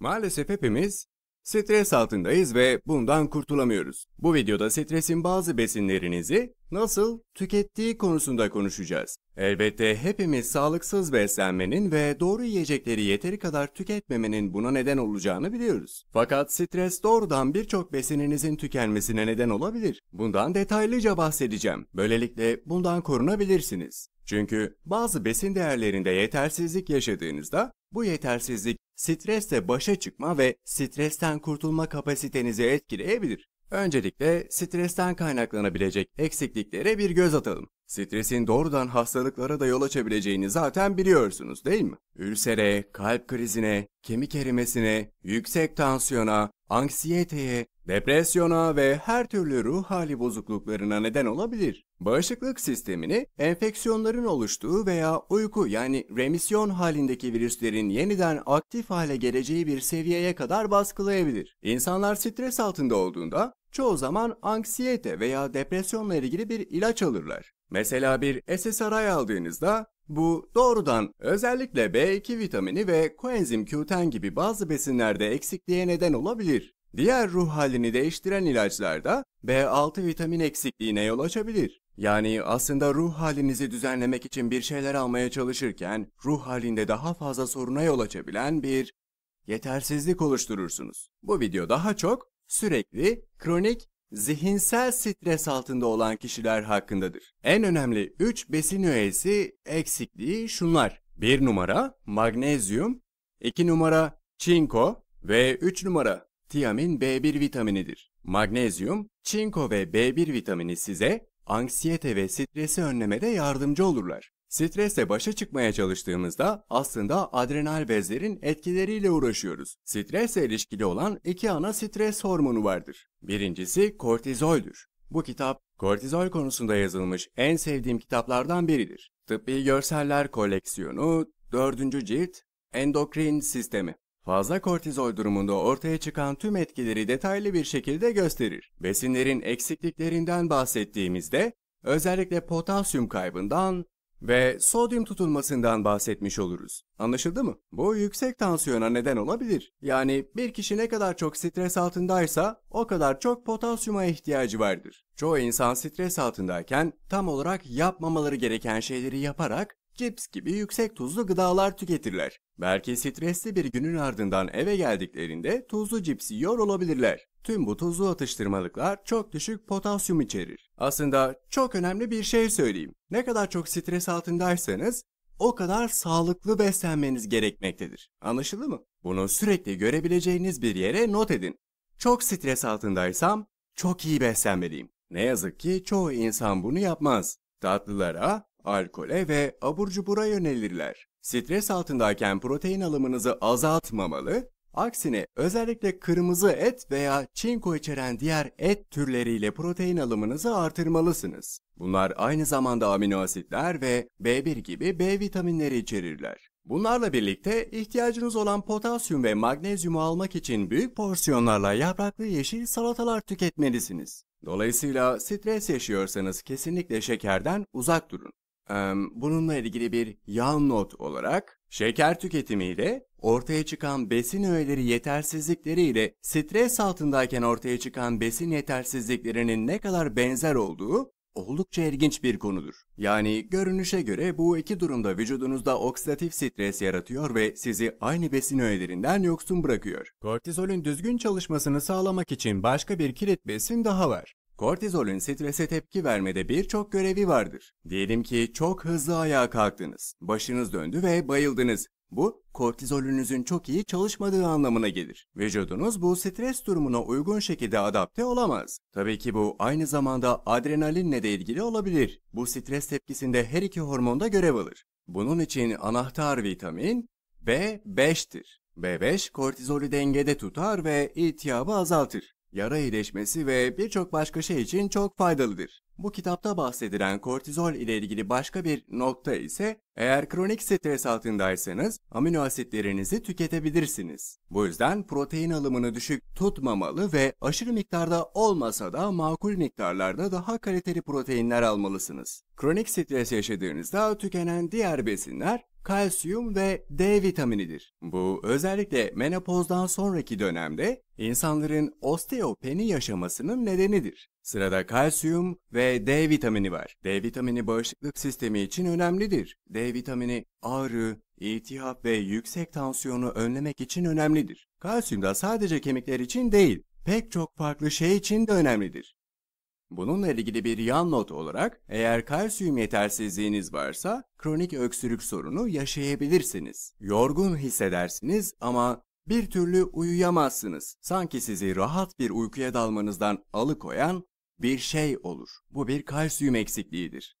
Maalesef hepimiz stres altındayız ve bundan kurtulamıyoruz. Bu videoda stresin bazı besinlerinizi nasıl tükettiği konusunda konuşacağız. Elbette hepimiz sağlıksız beslenmenin ve doğru yiyecekleri yeteri kadar tüketmemenin buna neden olacağını biliyoruz. Fakat stres doğrudan birçok besininizin tükenmesine neden olabilir. Bundan detaylıca bahsedeceğim. Böylelikle bundan korunabilirsiniz. Çünkü bazı besin değerlerinde yetersizlik yaşadığınızda bu yetersizlik stresle başa çıkma ve stresten kurtulma kapasitenizi etkileyebilir. Öncelikle stresten kaynaklanabilecek eksikliklere bir göz atalım. Stresin doğrudan hastalıklara da yol açabileceğini zaten biliyorsunuz değil mi? Ülsere, kalp krizine, kemik erimesine, yüksek tansiyona, anksiyeteye, depresyona ve her türlü ruh hali bozukluklarına neden olabilir. Bağışıklık sistemini enfeksiyonların oluştuğu veya uyku yani remisyon halindeki virüslerin yeniden aktif hale geleceği bir seviyeye kadar baskılayabilir. İnsanlar stres altında olduğunda çoğu zaman anksiyete veya depresyonla ilgili bir ilaç alırlar. Mesela bir SSRI aldığınızda bu doğrudan özellikle B2 vitamini ve koenzim Q10 gibi bazı besinlerde eksikliğe neden olabilir. Diğer ruh halini değiştiren ilaçlarda B6 vitamin eksikliğine yol açabilir. Yani aslında ruh halinizi düzenlemek için bir şeyler almaya çalışırken ruh halinde daha fazla soruna yol açabilen bir yetersizlik oluşturursunuz. Bu video daha çok sürekli, kronik zihinsel stres altında olan kişiler hakkındadır. En önemli 3 besin öğesi eksikliği şunlar. 1 numara magnezyum, 2 numara çinko ve 3 numara tiamin B1 vitaminidir. Magnezyum, çinko ve B1 vitamini size anksiyete ve stresi önlemede yardımcı olurlar. Stresle başa çıkmaya çalıştığımızda aslında adrenal bezlerin etkileriyle uğraşıyoruz. Stresle ilişkili olan iki ana stres hormonu vardır. Birincisi kortizoldür. Bu kitap kortizol konusunda yazılmış en sevdiğim kitaplardan biridir. Tıbbi Görseller Koleksiyonu 4. Cilt Endokrin Sistemi Fazla kortizol durumunda ortaya çıkan tüm etkileri detaylı bir şekilde gösterir. Besinlerin eksikliklerinden bahsettiğimizde özellikle potasyum kaybından ve sodyum tutulmasından bahsetmiş oluruz. Anlaşıldı mı? Bu yüksek tansiyona neden olabilir. Yani bir kişi ne kadar çok stres altındaysa o kadar çok potasyuma ihtiyacı vardır. Çoğu insan stres altındayken tam olarak yapmamaları gereken şeyleri yaparak cips gibi yüksek tuzlu gıdalar tüketirler. Belki stresli bir günün ardından eve geldiklerinde tuzlu cips yiyor olabilirler. Tüm bu tuzlu atıştırmalıklar çok düşük potasyum içerir. Aslında çok önemli bir şey söyleyeyim. Ne kadar çok stres altındaysanız o kadar sağlıklı beslenmeniz gerekmektedir. Anlaşıldı mı? Bunu sürekli görebileceğiniz bir yere not edin. Çok stres altındaysam çok iyi beslenmeliyim. Ne yazık ki çoğu insan bunu yapmaz. Tatlılara, alkole ve abur cubura yönelirler. Stres altındayken protein alımınızı azaltmamalı, aksine özellikle kırmızı et veya çinko içeren diğer et türleriyle protein alımınızı artırmalısınız. Bunlar aynı zamanda amino asitler ve B1 gibi B vitaminleri içerirler. Bunlarla birlikte ihtiyacınız olan potasyum ve magnezyumu almak için büyük porsiyonlarla yapraklı yeşil salatalar tüketmelisiniz. Dolayısıyla stres yaşıyorsanız kesinlikle şekerden uzak durun bununla ilgili bir yan not olarak şeker tüketimiyle ortaya çıkan besin öğeleri yetersizlikleriyle stres altındayken ortaya çıkan besin yetersizliklerinin ne kadar benzer olduğu oldukça ilginç bir konudur. Yani görünüşe göre bu iki durumda vücudunuzda oksidatif stres yaratıyor ve sizi aynı besin öğelerinden yoksun bırakıyor. Kortizolün düzgün çalışmasını sağlamak için başka bir kilit besin daha var. Kortizolün strese tepki vermede birçok görevi vardır. Diyelim ki çok hızlı ayağa kalktınız, başınız döndü ve bayıldınız. Bu, kortizolünüzün çok iyi çalışmadığı anlamına gelir. Vücudunuz bu stres durumuna uygun şekilde adapte olamaz. Tabii ki bu aynı zamanda adrenalinle de ilgili olabilir. Bu stres tepkisinde her iki hormonda görev alır. Bunun için anahtar vitamin B5'tir. B5 kortizolü dengede tutar ve iltihabı azaltır yara iyileşmesi ve birçok başka şey için çok faydalıdır. Bu kitapta bahsedilen kortizol ile ilgili başka bir nokta ise eğer kronik stres altındaysanız amino asitlerinizi tüketebilirsiniz. Bu yüzden protein alımını düşük tutmamalı ve aşırı miktarda olmasa da makul miktarlarda daha kaliteli proteinler almalısınız. Kronik stres yaşadığınızda tükenen diğer besinler kalsiyum ve D vitaminidir. Bu özellikle menopozdan sonraki dönemde insanların osteopeni yaşamasının nedenidir. Sırada kalsiyum ve D vitamini var. D vitamini bağışıklık sistemi için önemlidir. D vitamini ağrı, iltihap ve yüksek tansiyonu önlemek için önemlidir. Kalsiyum da sadece kemikler için değil, pek çok farklı şey için de önemlidir. Bununla ilgili bir yan not olarak eğer kalsiyum yetersizliğiniz varsa kronik öksürük sorunu yaşayabilirsiniz. Yorgun hissedersiniz ama bir türlü uyuyamazsınız. Sanki sizi rahat bir uykuya dalmanızdan alıkoyan bir şey olur. Bu bir kalsiyum eksikliğidir.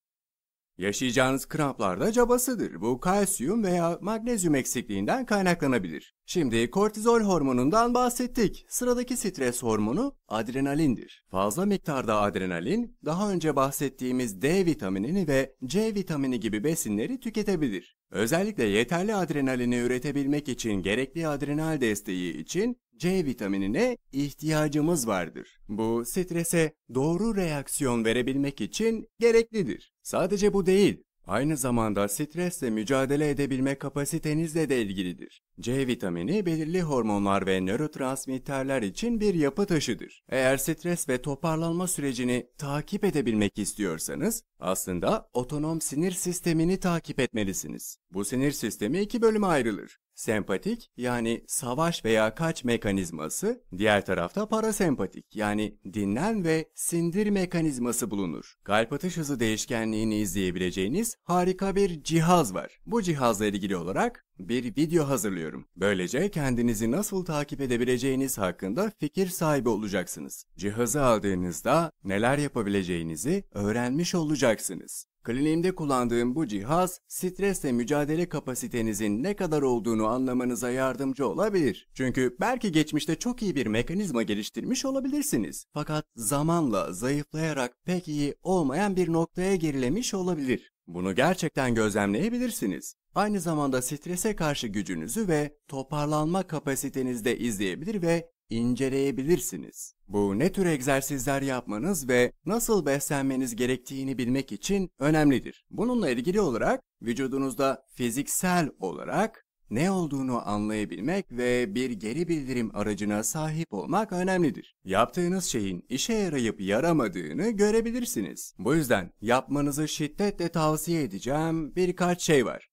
Yaşayacağınız kramplar da cabasıdır. Bu kalsiyum veya magnezyum eksikliğinden kaynaklanabilir. Şimdi kortizol hormonundan bahsettik. Sıradaki stres hormonu adrenalindir. Fazla miktarda adrenalin, daha önce bahsettiğimiz D vitaminini ve C vitamini gibi besinleri tüketebilir. Özellikle yeterli adrenalini üretebilmek için gerekli adrenal desteği için C vitaminine ihtiyacımız vardır. Bu strese doğru reaksiyon verebilmek için gereklidir. Sadece bu değil, aynı zamanda stresle mücadele edebilme kapasitenizle de ilgilidir. C vitamini belirli hormonlar ve nörotransmitterler için bir yapı taşıdır. Eğer stres ve toparlanma sürecini takip edebilmek istiyorsanız, aslında otonom sinir sistemini takip etmelisiniz. Bu sinir sistemi iki bölüme ayrılır. Sempatik yani savaş veya kaç mekanizması, diğer tarafta parasempatik yani dinlen ve sindir mekanizması bulunur. Kalp atış hızı değişkenliğini izleyebileceğiniz harika bir cihaz var. Bu cihazla ilgili olarak bir video hazırlıyorum. Böylece kendinizi nasıl takip edebileceğiniz hakkında fikir sahibi olacaksınız. Cihazı aldığınızda neler yapabileceğinizi öğrenmiş olacaksınız. Kliniğimde kullandığım bu cihaz, stresle mücadele kapasitenizin ne kadar olduğunu anlamanıza yardımcı olabilir. Çünkü belki geçmişte çok iyi bir mekanizma geliştirmiş olabilirsiniz. Fakat zamanla zayıflayarak pek iyi olmayan bir noktaya gerilemiş olabilir. Bunu gerçekten gözlemleyebilirsiniz. Aynı zamanda strese karşı gücünüzü ve toparlanma kapasitenizi de izleyebilir ve inceleyebilirsiniz. Bu ne tür egzersizler yapmanız ve nasıl beslenmeniz gerektiğini bilmek için önemlidir. Bununla ilgili olarak vücudunuzda fiziksel olarak ne olduğunu anlayabilmek ve bir geri bildirim aracına sahip olmak önemlidir. Yaptığınız şeyin işe yarayıp yaramadığını görebilirsiniz. Bu yüzden yapmanızı şiddetle tavsiye edeceğim birkaç şey var.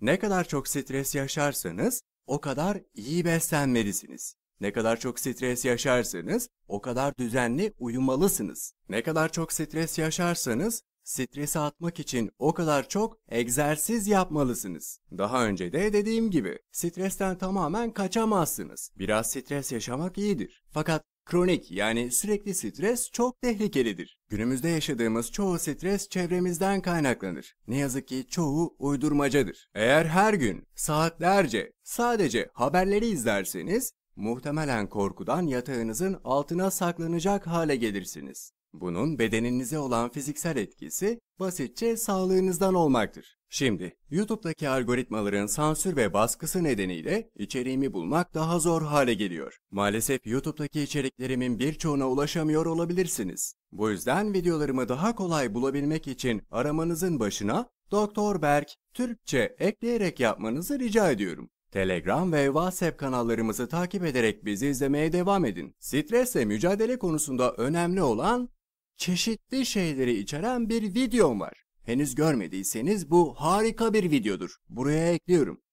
Ne kadar çok stres yaşarsanız o kadar iyi beslenmelisiniz. Ne kadar çok stres yaşarsanız o kadar düzenli uyumalısınız. Ne kadar çok stres yaşarsanız stresi atmak için o kadar çok egzersiz yapmalısınız. Daha önce de dediğim gibi stresten tamamen kaçamazsınız. Biraz stres yaşamak iyidir. Fakat Kronik yani sürekli stres çok tehlikelidir. Günümüzde yaşadığımız çoğu stres çevremizden kaynaklanır. Ne yazık ki çoğu uydurmacadır. Eğer her gün saatlerce sadece haberleri izlerseniz Muhtemelen korkudan yatağınızın altına saklanacak hale gelirsiniz. Bunun bedeninize olan fiziksel etkisi basitçe sağlığınızdan olmaktır. Şimdi YouTube'daki algoritmaların sansür ve baskısı nedeniyle içeriğimi bulmak daha zor hale geliyor. Maalesef YouTube'daki içeriklerimin birçoğuna ulaşamıyor olabilirsiniz. Bu yüzden videolarımı daha kolay bulabilmek için aramanızın başına Doktor Berk Türkçe ekleyerek yapmanızı rica ediyorum. Telegram ve WhatsApp kanallarımızı takip ederek bizi izlemeye devam edin. Stresle mücadele konusunda önemli olan çeşitli şeyleri içeren bir videom var. Henüz görmediyseniz bu harika bir videodur. Buraya ekliyorum.